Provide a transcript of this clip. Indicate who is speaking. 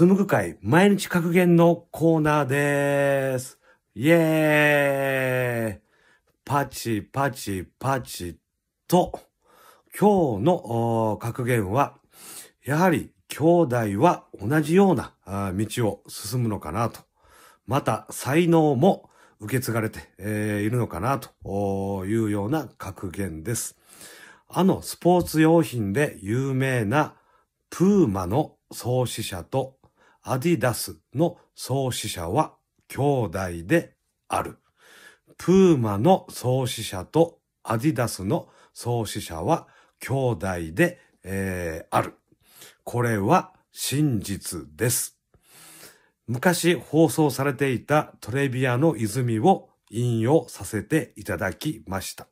Speaker 1: むぐ会毎日格言のコーナーです。イエーイパチパチパチと、今日の格言は、やはり兄弟は同じような道を進むのかなと。また才能も受け継がれて、えー、いるのかなというような格言です。あのスポーツ用品で有名なプーマの創始者とアディダスの創始者は兄弟である。プーマの創始者とアディダスの創始者は兄弟で、えー、ある。これは真実です。昔放送されていたトレビアの泉を引用させていただきました。